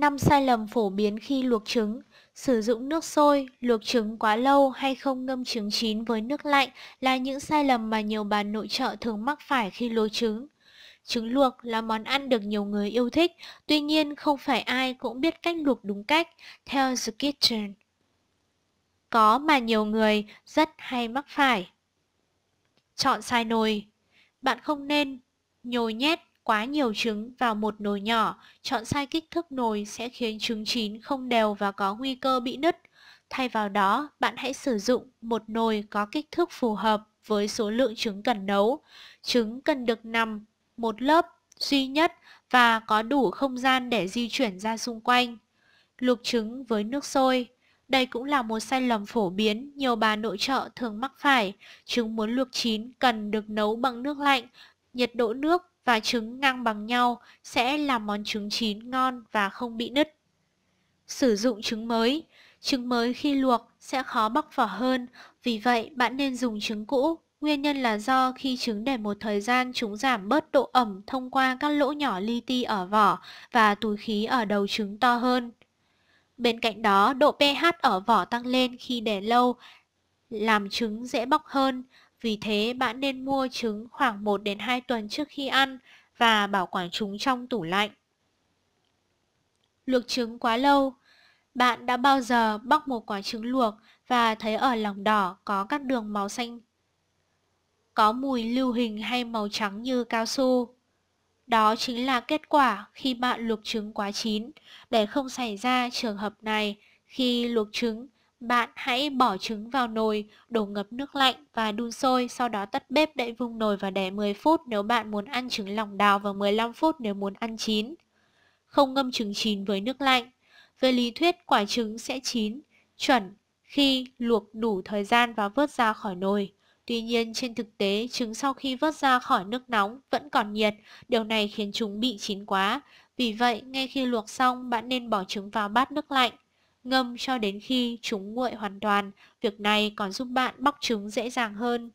năm sai lầm phổ biến khi luộc trứng. Sử dụng nước sôi, luộc trứng quá lâu hay không ngâm trứng chín với nước lạnh là những sai lầm mà nhiều bà nội trợ thường mắc phải khi luộc trứng. Trứng luộc là món ăn được nhiều người yêu thích, tuy nhiên không phải ai cũng biết cách luộc đúng cách, theo The Kitchen. Có mà nhiều người rất hay mắc phải. Chọn sai nồi. Bạn không nên nhồi nhét Quá nhiều trứng vào một nồi nhỏ, chọn sai kích thước nồi sẽ khiến trứng chín không đều và có nguy cơ bị nứt. Thay vào đó, bạn hãy sử dụng một nồi có kích thước phù hợp với số lượng trứng cần nấu. Trứng cần được nằm một lớp duy nhất và có đủ không gian để di chuyển ra xung quanh. Luộc trứng với nước sôi Đây cũng là một sai lầm phổ biến nhiều bà nội trợ thường mắc phải. Trứng muốn luộc chín cần được nấu bằng nước lạnh. Nhiệt độ nước và trứng ngang bằng nhau sẽ là món trứng chín ngon và không bị nứt. Sử dụng trứng mới Trứng mới khi luộc sẽ khó bóc vỏ hơn, vì vậy bạn nên dùng trứng cũ. Nguyên nhân là do khi trứng để một thời gian chúng giảm bớt độ ẩm thông qua các lỗ nhỏ li ti ở vỏ và túi khí ở đầu trứng to hơn. Bên cạnh đó, độ pH ở vỏ tăng lên khi để lâu, làm trứng dễ bóc hơn, vì thế bạn nên mua trứng khoảng 1 đến 2 tuần trước khi ăn và bảo quản chúng trong tủ lạnh. Luộc trứng quá lâu Bạn đã bao giờ bóc một quả trứng luộc và thấy ở lòng đỏ có các đường màu xanh có mùi lưu hình hay màu trắng như cao su. Đó chính là kết quả khi bạn luộc trứng quá chín, để không xảy ra trường hợp này khi luộc trứng bạn hãy bỏ trứng vào nồi, đổ ngập nước lạnh và đun sôi, sau đó tắt bếp đậy vung nồi và để 10 phút nếu bạn muốn ăn trứng lòng đào và 15 phút nếu muốn ăn chín. Không ngâm trứng chín với nước lạnh. Về lý thuyết quả trứng sẽ chín, chuẩn, khi luộc đủ thời gian và vớt ra khỏi nồi. Tuy nhiên, trên thực tế, trứng sau khi vớt ra khỏi nước nóng vẫn còn nhiệt, điều này khiến chúng bị chín quá. Vì vậy, ngay khi luộc xong, bạn nên bỏ trứng vào bát nước lạnh. Ngâm cho đến khi chúng nguội hoàn toàn, việc này còn giúp bạn bóc trứng dễ dàng hơn.